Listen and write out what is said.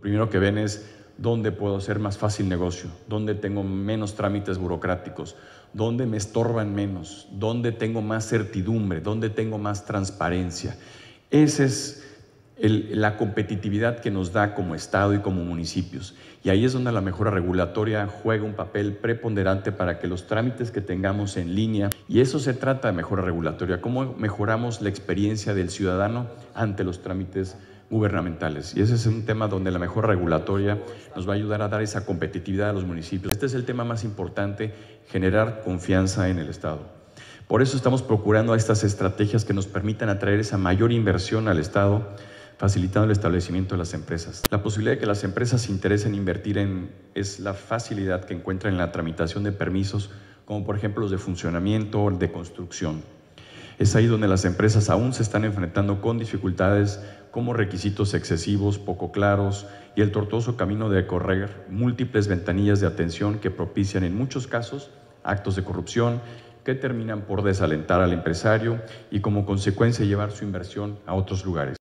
primero que ven es dónde puedo hacer más fácil negocio, dónde tengo menos trámites burocráticos, dónde me estorban menos, dónde tengo más certidumbre, dónde tengo más transparencia. Esa es la competitividad que nos da como Estado y como municipios. Y ahí es donde la mejora regulatoria juega un papel preponderante para que los trámites que tengamos en línea, y eso se trata de mejora regulatoria, cómo mejoramos la experiencia del ciudadano ante los trámites gubernamentales. Y ese es un tema donde la mejor regulatoria nos va a ayudar a dar esa competitividad a los municipios. Este es el tema más importante, generar confianza en el Estado. Por eso estamos procurando estas estrategias que nos permitan atraer esa mayor inversión al Estado, facilitando el establecimiento de las empresas. La posibilidad de que las empresas se interesen en invertir en, es la facilidad que encuentran en la tramitación de permisos, como por ejemplo los de funcionamiento o de construcción. Es ahí donde las empresas aún se están enfrentando con dificultades como requisitos excesivos, poco claros y el tortuoso camino de correr múltiples ventanillas de atención que propician en muchos casos actos de corrupción que terminan por desalentar al empresario y como consecuencia llevar su inversión a otros lugares.